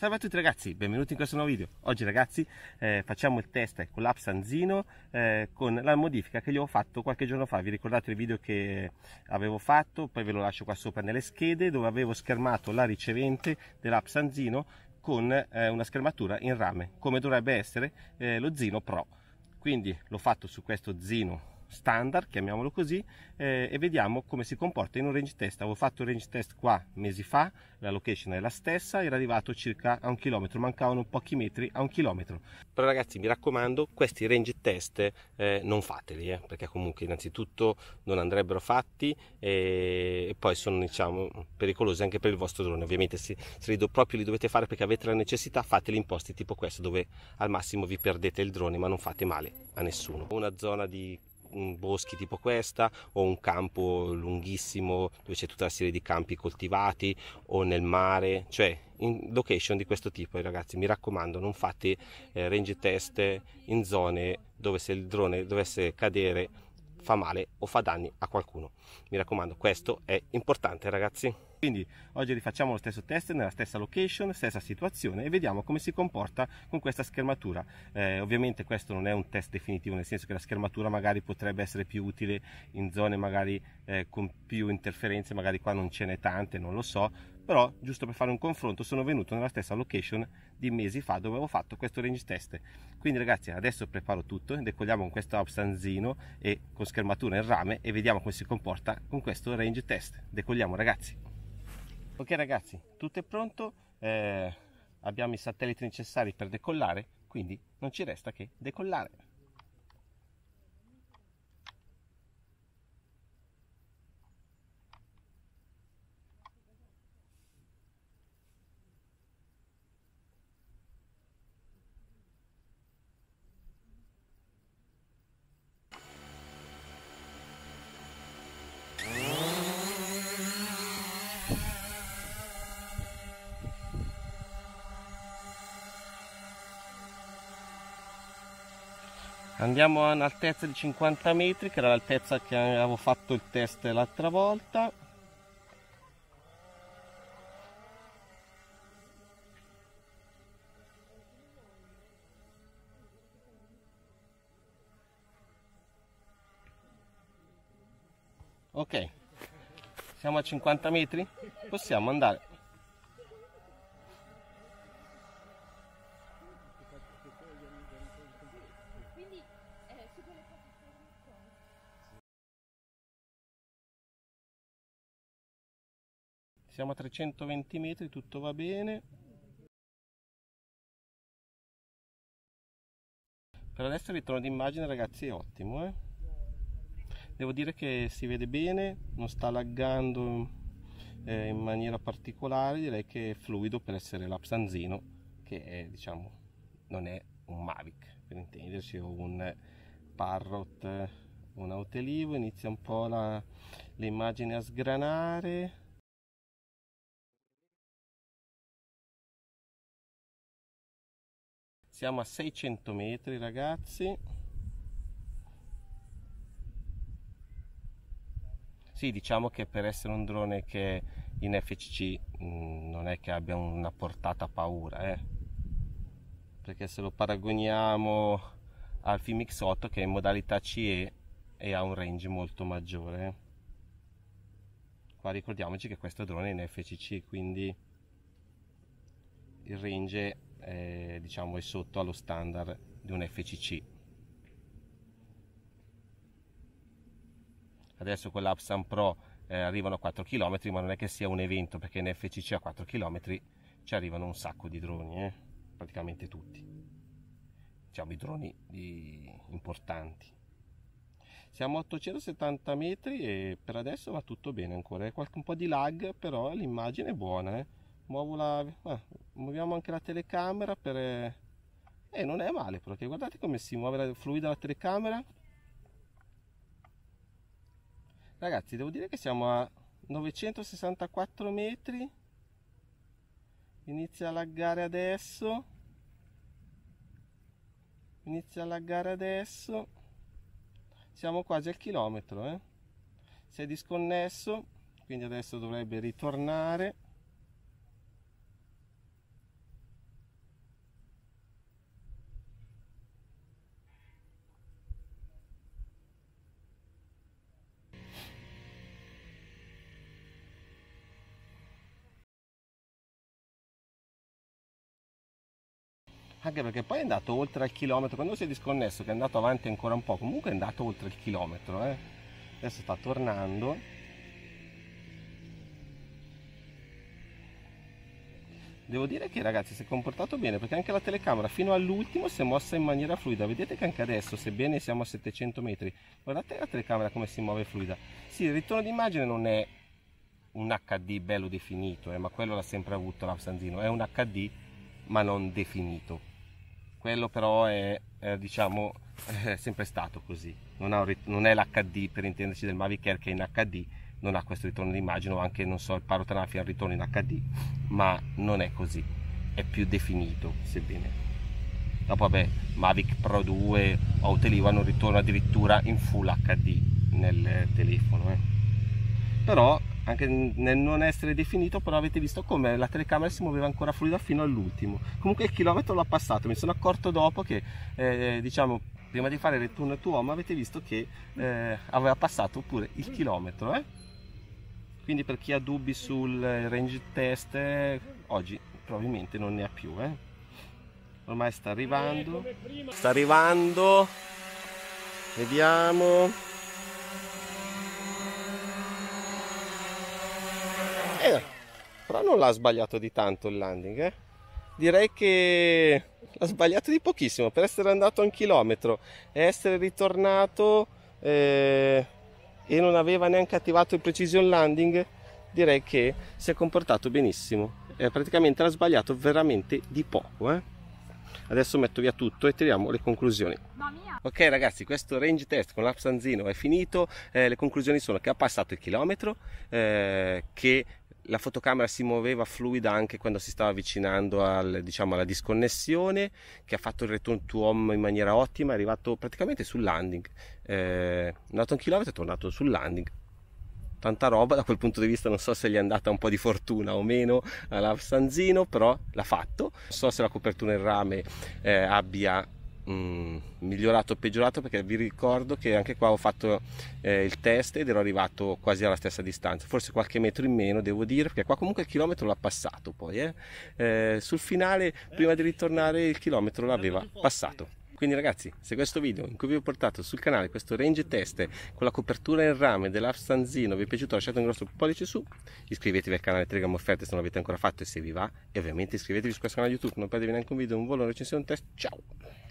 Salve a tutti ragazzi, benvenuti in questo nuovo video. Oggi ragazzi eh, facciamo il test con ecco, l'app Sanzino eh, con la modifica che gli ho fatto qualche giorno fa. Vi ricordate il video che avevo fatto? Poi ve lo lascio qua sopra nelle schede dove avevo schermato la ricevente dell'app Sanzino con eh, una schermatura in rame come dovrebbe essere eh, lo Zino Pro. Quindi l'ho fatto su questo Zino standard, chiamiamolo così, eh, e vediamo come si comporta in un range test. Avevo fatto il range test qua mesi fa, la location è la stessa, era arrivato circa a un chilometro, mancavano pochi metri a un chilometro. Però ragazzi mi raccomando, questi range test eh, non fateli, eh, perché comunque innanzitutto non andrebbero fatti e, e, poi sono diciamo pericolosi anche per il vostro drone. Ovviamente se, se li do, proprio li dovete fare perché avete la necessità, fateli in posti tipo questo dove al massimo vi perdete il drone ma non fate male a nessuno. Una zona di boschi tipo questa o un campo lunghissimo dove c'è tutta una serie di campi coltivati o nel mare, cioè in location di questo tipo ragazzi mi raccomando non fate eh, range test in zone dove se il drone dovesse cadere fa male o fa danni a qualcuno. Mi raccomando, questo è importante ragazzi. Quindi oggi rifacciamo lo stesso test nella stessa location, stessa situazione e vediamo come si comporta con questa schermatura. Eh, ovviamente questo non è un test definitivo, nel senso che la schermatura magari potrebbe essere più utile in zone magari eh, con più interferenze, magari qua non ce n'è tante, non lo so, però giusto per fare un confronto sono venuto nella stessa location di mesi fa dove avevo fatto questo range test quindi ragazzi adesso preparo tutto decolliamo con questo absanzino e con schermatura in rame e vediamo come si comporta con questo range test decolliamo ragazzi ok ragazzi tutto è pronto eh, abbiamo i satelliti necessari per decollare quindi non ci resta che decollare andiamo a un'altezza di 50 metri che era l'altezza che avevo fatto il test l'altra volta ok siamo a 50 metri possiamo andare siamo a 320 metri tutto va bene per adesso il ritorno d'immagine ragazzi è ottimo eh? devo dire che si vede bene non sta laggando eh, in maniera particolare direi che è fluido per essere l'Apsanzino che è, diciamo non è un Mavic per intenderci o un Parrot eh, un Autelivo inizia un po' la, le immagini a sgranare siamo a 600 metri ragazzi sì diciamo che per essere un drone che in FCC mh, mm, non è che abbia una portata paura eh? perché se lo paragoniamo al Fimix 8 che è in modalità CE e ha un range molto maggiore eh. qua ricordiamoci che questo drone è in FCC quindi il range eh, diciamo, è sotto allo standard di un FCC. Adesso con l'Apsan Pro eh, arrivano a 4 km, ma non è che sia un evento perché in FCC a 4 km ci arrivano un sacco di droni, eh? praticamente tutti. Diciamo i droni di... importanti. Siamo a 870 metri e per adesso va tutto bene ancora, è un po' di lag, però l'immagine è buona. Eh? muovo la ah, muoviamo anche la telecamera per e eh, eh, non è male perché guardate come si muove la, fluida la telecamera ragazzi devo dire che siamo a 964 metri inizia a laggare adesso inizia a laggare adesso siamo quasi al chilometro eh? si è disconnesso quindi adesso dovrebbe ritornare anche perché poi è andato oltre al chilometro, quando si è disconnesso che è andato avanti ancora un po', comunque è andato oltre il chilometro, eh. adesso sta tornando. Devo dire che ragazzi si è comportato bene perché anche la telecamera fino all'ultimo si è mossa in maniera fluida, vedete che anche adesso sebbene siamo a 700 metri, guardate la telecamera come si muove fluida, sì il ritorno d'immagine non è un HD bello definito, eh, ma quello l'ha sempre avuto l'Avsanzino, è un HD ma non definito quello però è, è diciamo è sempre stato così non, un, non è l'HD per intenderci del Mavic Air che è in HD non ha questo ritorno d'immagine o anche non so il paro Tanafi ha il ritorno in HD ma non è così è più definito sebbene dopo vabbè Mavic Pro 2 o Teliva hanno un ritorno addirittura in full HD nel telefono eh. però anche nel non essere definito, però avete visto come la telecamera si muoveva ancora fluida fino all'ultimo. Comunque il chilometro l'ho passato, mi sono accorto dopo che eh, diciamo prima di fare il return to home avete visto che eh, aveva passato pure il chilometro. Eh? Quindi per chi ha dubbi sul range test, oggi probabilmente non ne ha più. Eh? Ormai sta arrivando. Sta arrivando. Vediamo. Però non l'ha sbagliato di tanto il landing, eh? Direi che l'ha sbagliato di pochissimo per essere andato a un chilometro e essere ritornato eh, e non aveva neanche attivato il precision landing. Direi che si è comportato benissimo. Eh, praticamente l'ha sbagliato veramente di poco, eh? Adesso metto via tutto e tiriamo le conclusioni. Ok ragazzi, questo range test con l'Apsanzino è finito, eh, le conclusioni sono che ha passato il chilometro, eh, che la fotocamera si muoveva fluida anche quando si stava avvicinando al, diciamo, alla disconnessione che ha fatto il return to home in maniera ottima è arrivato praticamente sul landing eh, andato un chilometro e è tornato sul landing tanta roba da quel punto di vista non so se gli è andata un po' di fortuna o meno alla Sanzino però l'ha fatto non so se la copertura in rame eh, abbia Mm, migliorato o peggiorato perché vi ricordo che anche qua ho fatto eh, il test ed ero arrivato quasi alla stessa distanza, forse qualche metro in meno devo dire perché qua comunque il chilometro l'ha passato poi, eh? Eh, sul finale prima di ritornare il chilometro l'aveva passato. Quindi ragazzi, se questo video in cui vi ho portato sul canale questo range test con la copertura in rame dell'Afstanzino vi è piaciuto lasciate un grosso pollice su, iscrivetevi al canale Telegram Offerte se non l'avete ancora fatto e se vi va e ovviamente iscrivetevi su questo canale YouTube, non perdetevi neanche un video, un volo, una recensione, un test, ciao!